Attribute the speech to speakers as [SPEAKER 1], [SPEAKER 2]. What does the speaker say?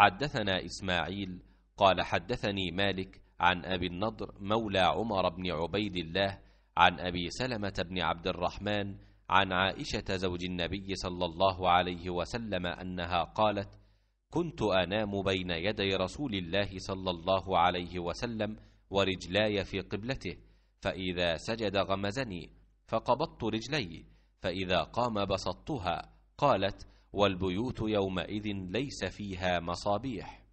[SPEAKER 1] حدثنا إسماعيل
[SPEAKER 2] قال حدثني مالك عن أبي النضر مولى عمر بن عبيد الله عن أبي سلمة بن عبد الرحمن عن عائشة زوج النبي صلى الله عليه وسلم أنها قالت كنت أنام بين يدي رسول الله صلى الله عليه وسلم ورجلاي في قبلته فإذا سجد غمزني فقبضت رجلي فإذا قام بسطتها قالت والبيوت يومئذ ليس فيها مصابيح